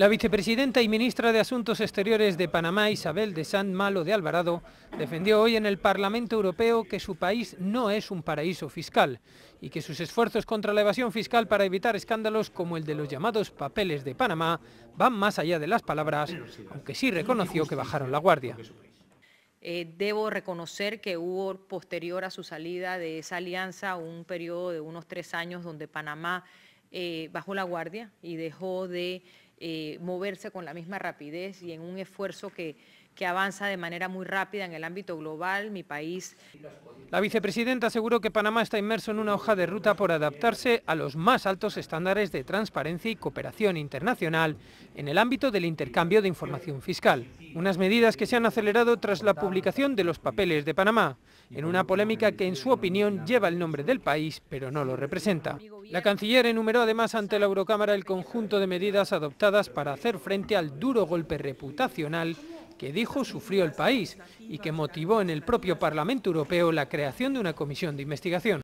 La vicepresidenta y ministra de Asuntos Exteriores de Panamá, Isabel de San Malo de Alvarado, defendió hoy en el Parlamento Europeo que su país no es un paraíso fiscal y que sus esfuerzos contra la evasión fiscal para evitar escándalos como el de los llamados papeles de Panamá van más allá de las palabras, aunque sí reconoció que bajaron la guardia. Eh, debo reconocer que hubo posterior a su salida de esa alianza un periodo de unos tres años donde Panamá eh, bajó la guardia y dejó de eh, moverse con la misma rapidez y en un esfuerzo que, que avanza de manera muy rápida en el ámbito global, mi país. La vicepresidenta aseguró que Panamá está inmerso en una hoja de ruta por adaptarse a los más altos estándares de transparencia y cooperación internacional en el ámbito del intercambio de información fiscal, unas medidas que se han acelerado tras la publicación de los papeles de Panamá, en una polémica que en su opinión lleva el nombre del país, pero no lo representa. La canciller enumeró además ante la Eurocámara el conjunto de medidas adoptadas para hacer frente al duro golpe reputacional que dijo sufrió el país y que motivó en el propio Parlamento Europeo la creación de una comisión de investigación.